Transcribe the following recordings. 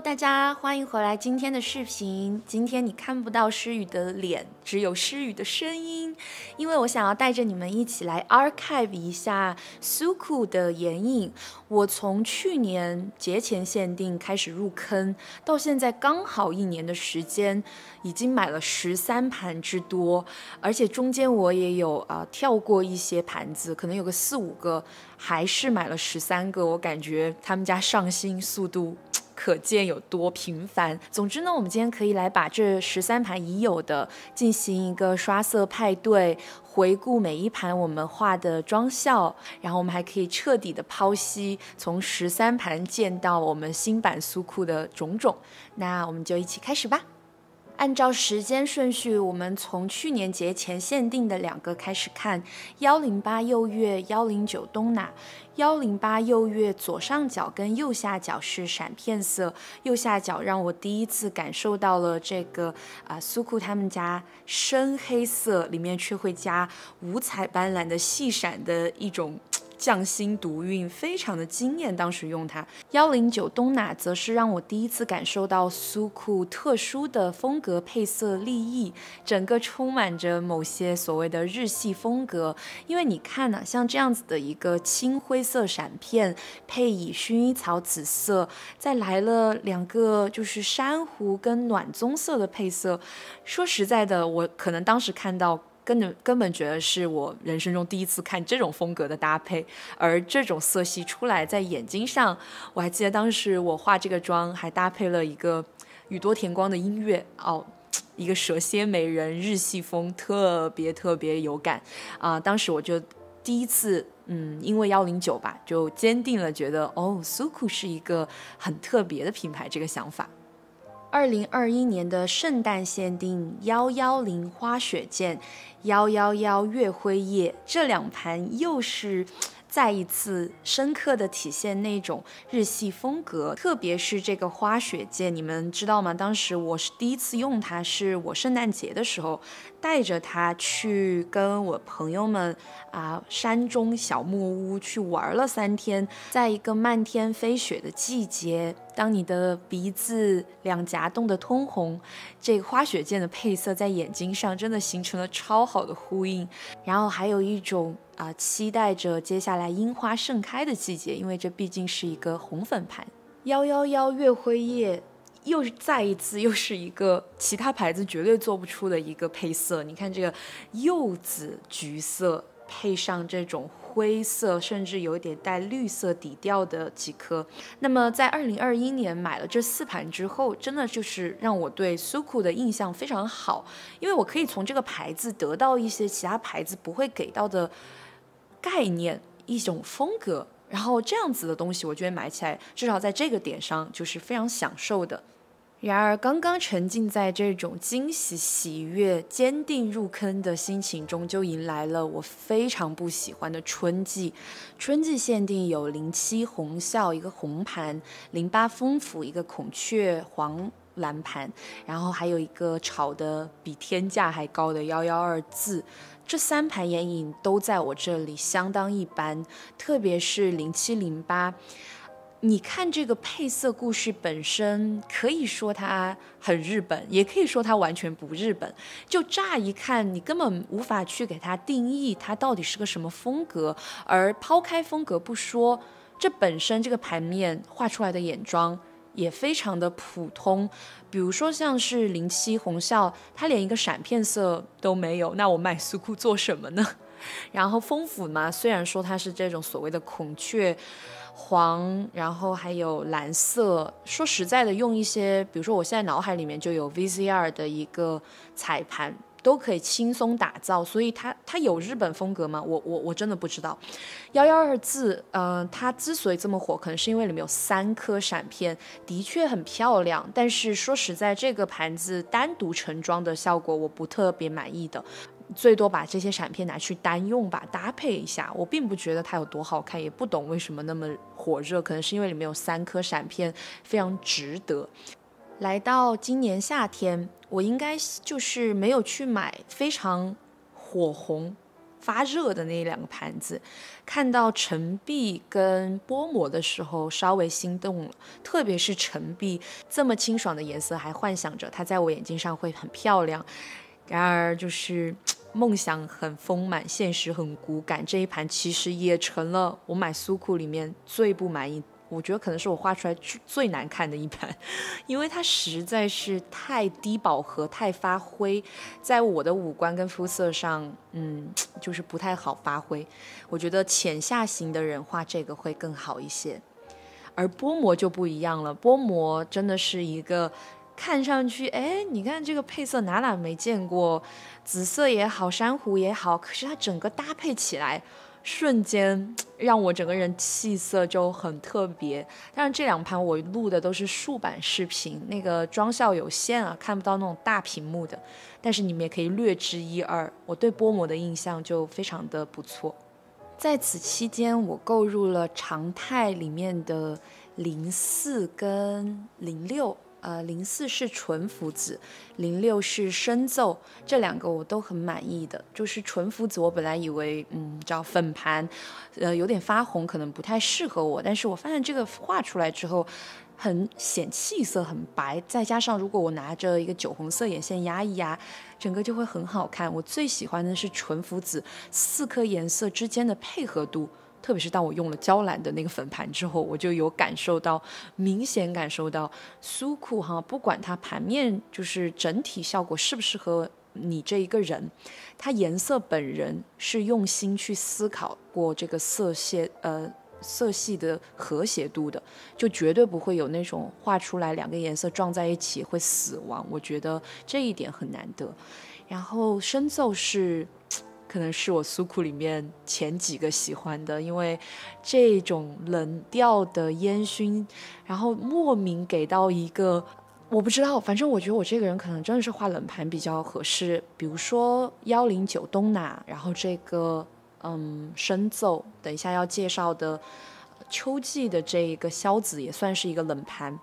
大家欢迎回来！今天的视频，今天你看不到诗雨的脸，只有诗雨的声音，因为我想要带着你们一起来 archive 一下 Suku 的眼影。我从去年节前限定开始入坑，到现在刚好一年的时间，已经买了十三盘之多，而且中间我也有啊跳过一些盘子，可能有个四五个，还是买了十三个。我感觉他们家上新速度。可见有多频繁。总之呢，我们今天可以来把这十三盘已有的进行一个刷色派对，回顾每一盘我们画的妆效，然后我们还可以彻底的剖析从十三盘见到我们新版苏库的种种。那我们就一起开始吧。按照时间顺序，我们从去年节前限定的两个开始看，幺零八右月，幺零九冬娜，幺零八右月左上角跟右下角是闪片色，右下角让我第一次感受到了这个啊，苏库他们家深黑色里面却会加五彩斑斓的细闪的一种。匠心独运，非常的惊艳。当时用它幺零九东娜，则是让我第一次感受到苏库特殊的风格配色立意，整个充满着某些所谓的日系风格。因为你看呢，像这样子的一个青灰色闪片，配以薰衣草紫色，再来了两个就是珊瑚跟暖棕色的配色。说实在的，我可能当时看到。根本根本觉得是我人生中第一次看这种风格的搭配，而这种色系出来在眼睛上，我还记得当时我化这个妆还搭配了一个宇多田光的音乐哦，一个蛇蝎美人日系风特别特别有感啊！当时我就第一次嗯，因为幺零九吧，就坚定了觉得哦，苏库是一个很特别的品牌这个想法。二零二一年的圣诞限定幺幺零花雪剑，幺幺幺月辉夜这两盘又是再一次深刻的体现那种日系风格，特别是这个花雪剑，你们知道吗？当时我是第一次用它，是我圣诞节的时候带着它去跟我朋友们啊山中小木屋去玩了三天，在一个漫天飞雪的季节。当你的鼻子、两颊冻得通红，这个、花雪剑的配色在眼睛上真的形成了超好的呼应。然后还有一种啊，期待着接下来樱花盛开的季节，因为这毕竟是一个红粉盘。幺幺幺月辉夜，又是再一次，又是一个其他牌子绝对做不出的一个配色。你看这个柚子橘色配上这种。灰色，甚至有一点带绿色底调的几颗。那么，在二零二一年买了这四盘之后，真的就是让我对苏酷的印象非常好，因为我可以从这个牌子得到一些其他牌子不会给到的概念，一种风格。然后这样子的东西，我觉得买起来至少在这个点上就是非常享受的。然而，刚刚沉浸在这种惊喜、喜悦、坚定入坑的心情中，就迎来了我非常不喜欢的春季。春季限定有零七红校一个红盘，零八风府一个孔雀黄蓝盘，然后还有一个炒的比天价还高的幺幺二字。这三盘眼影都在我这里相当一般，特别是零七零八。你看这个配色，故事本身可以说它很日本，也可以说它完全不日本。就乍一看，你根本无法去给它定义它到底是个什么风格。而抛开风格不说，这本身这个盘面画出来的眼妆也非常的普通。比如说像是零七红笑，它连一个闪片色都没有，那我买苏库做什么呢？然后风府嘛，虽然说它是这种所谓的孔雀。黄，然后还有蓝色。说实在的，用一些，比如说我现在脑海里面就有 V C R 的一个彩盘，都可以轻松打造。所以它它有日本风格吗？我我我真的不知道。幺幺二字，嗯，它之所以这么火，可能是因为里面有三颗闪片，的确很漂亮。但是说实在，这个盘子单独成装的效果，我不特别满意的。最多把这些闪片拿去单用吧，搭配一下。我并不觉得它有多好看，也不懂为什么那么。火热可能是因为里面有三颗闪片，非常值得。来到今年夏天，我应该就是没有去买非常火红发热的那两个盘子。看到陈碧跟波膜的时候，稍微心动了，特别是陈碧这么清爽的颜色，还幻想着它在我眼睛上会很漂亮。然而就是。梦想很丰满，现实很骨感。这一盘其实也成了我买苏库里面最不满意，我觉得可能是我画出来最最难看的一盘，因为它实在是太低饱和、太发灰，在我的五官跟肤色上，嗯，就是不太好发挥。我觉得浅下型的人画这个会更好一些，而波模就不一样了，波模真的是一个。看上去，哎，你看这个配色哪哪没见过，紫色也好，珊瑚也好，可是它整个搭配起来，瞬间 让我整个人气色就很特别。但是这两盘我录的都是竖版视频，那个妆效有限啊，看不到那种大屏幕的。但是你们也可以略知一二。我对波膜的印象就非常的不错。在此期间，我购入了常态里面的零四跟零六。呃，零四是纯福子，零六是深奏，这两个我都很满意的。就是纯福子，我本来以为，嗯，找粉盘，呃，有点发红，可能不太适合我。但是我发现这个画出来之后，很显气色，很白。再加上如果我拿着一个酒红色眼线压一压，整个就会很好看。我最喜欢的是纯福子，四颗颜色之间的配合度。特别是当我用了娇兰的那个粉盘之后，我就有感受到，明显感受到苏库哈不管它盘面就是整体效果适不适合你这一个人，它颜色本人是用心去思考过这个色系呃色系的和谐度的，就绝对不会有那种画出来两个颜色撞在一起会死亡。我觉得这一点很难得。然后深奏是。可能是我苏库里面前几个喜欢的，因为这种冷调的烟熏，然后莫名给到一个，我不知道，反正我觉得我这个人可能真的是画冷盘比较合适。比如说幺零九东南，然后这个嗯深奏，等一下要介绍的秋季的这一个萧子也算是一个冷盘，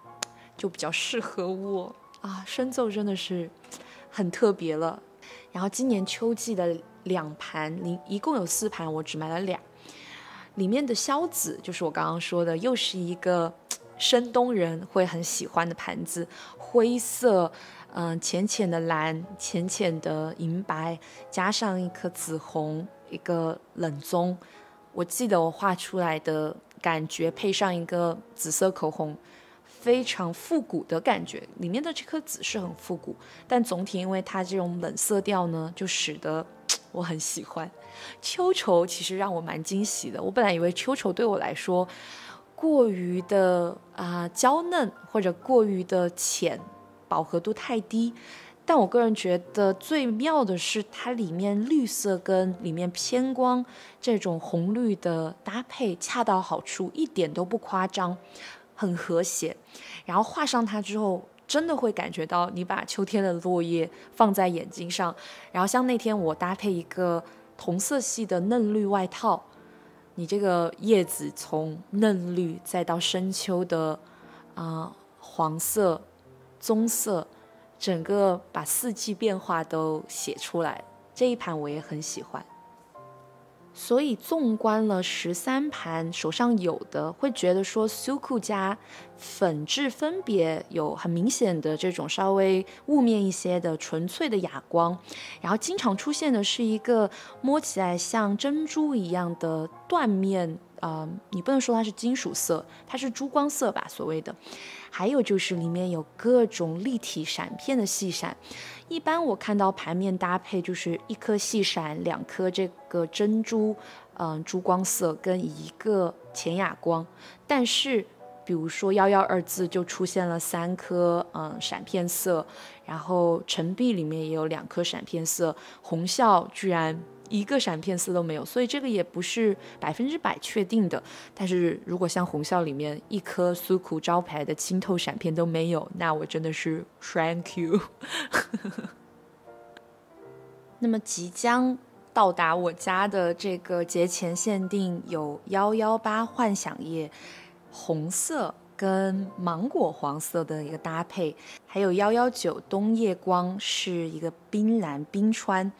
就比较适合我啊。深奏真的是很特别了，然后今年秋季的。两盘，你一共有四盘，我只买了俩。里面的消子就是我刚刚说的，又是一个深冬人会很喜欢的盘子。灰色，嗯，浅浅的蓝，浅浅的银白，加上一颗紫红，一个冷棕。我记得我画出来的感觉，配上一个紫色口红，非常复古的感觉。里面的这颗紫是很复古，但总体因为它这种冷色调呢，就使得。我很喜欢，秋愁其实让我蛮惊喜的。我本来以为秋愁对我来说过于的啊娇嫩，或者过于的浅，饱和度太低。但我个人觉得最妙的是它里面绿色跟里面偏光这种红绿的搭配恰到好处，一点都不夸张，很和谐。然后画上它之后。真的会感觉到，你把秋天的落叶放在眼睛上，然后像那天我搭配一个同色系的嫩绿外套，你这个叶子从嫩绿再到深秋的啊黄色、棕色，整个把四季变化都写出来，这一盘我也很喜欢。所以，纵观了十三盘手上有的，会觉得说，Suku 家粉质分别有很明显的这种稍微雾面一些的纯粹的哑光，然后经常出现的是一个摸起来像珍珠一样的缎面。呃，你不能说它是金属色，它是珠光色吧，所谓的。还有就是里面有各种立体闪片的细闪。一般我看到盘面搭配就是一颗细闪，两颗这个珍珠，嗯，珠光色跟一个浅哑光。但是，比如说幺幺二字就出现了三颗，嗯，闪片色。然后陈碧里面也有两颗闪片色，红笑居然。一个闪片丝都没有，所以这个也不是百分之百确定的。但是如果像红校里面一颗苏库招牌的清透闪片都没有，那我真的是 thank you。那么即将到达我家的这个节前限定有幺幺八幻想夜红色跟芒果黄色的一个搭配，还有幺幺九冬夜光是一个冰蓝冰川。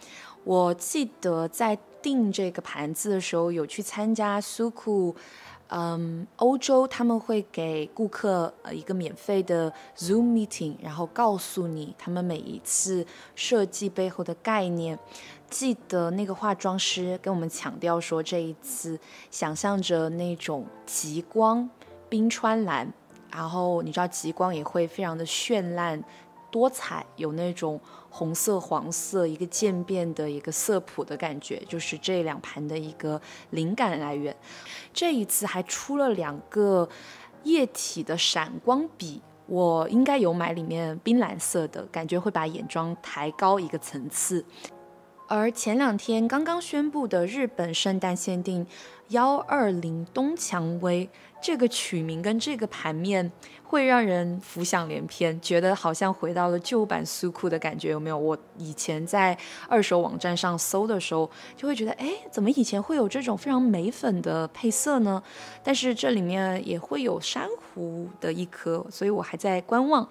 我记得在订这个盘子的时候，有去参加苏库，嗯，欧洲他们会给顾客呃一个免费的 Zoom meeting，然后告诉你他们每一次设计背后的概念。记得那个化妆师跟我们强调说，这一次想象着那种极光、冰川蓝，然后你知道极光也会非常的绚烂。多彩有那种红色、黄色一个渐变的一个色谱的感觉，就是这两盘的一个灵感来源。这一次还出了两个液体的闪光笔，我应该有买，里面冰蓝色的感觉会把眼妆抬高一个层次。而前两天刚刚宣布的日本圣诞限定。幺二零东蔷薇这个曲名跟这个盘面会让人浮想联翩，觉得好像回到了旧版苏库的感觉，有没有？我以前在二手网站上搜的时候，就会觉得，哎，怎么以前会有这种非常美粉的配色呢？但是这里面也会有珊瑚的一颗，所以我还在观望。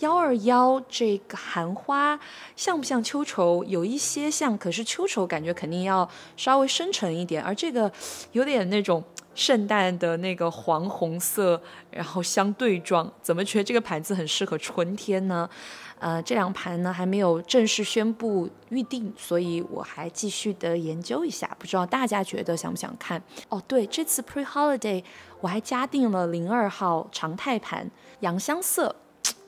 幺二幺这个寒花像不像秋愁？有一些像，可是秋愁感觉肯定要稍微深沉一点，而这个。有点那种圣诞的那个黄红色，然后相对撞，怎么觉得这个盘子很适合春天呢？呃，这两盘呢还没有正式宣布预定，所以我还继续的研究一下，不知道大家觉得想不想看？哦，对，这次 pre holiday 我还加订了零二号常态盘洋香色。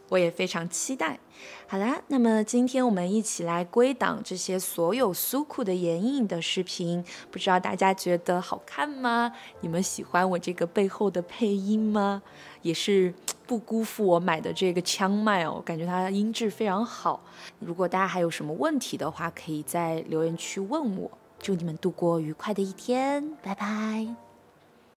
我也非常期待。好啦，那么今天我们一起来归档这些所有苏库的眼影的视频，不知道大家觉得好看吗？你们喜欢我这个背后的配音吗？也是不辜负我买的这个枪麦哦，感觉它音质非常好。如果大家还有什么问题的话，可以在留言区问我。祝你们度过愉快的一天，拜拜。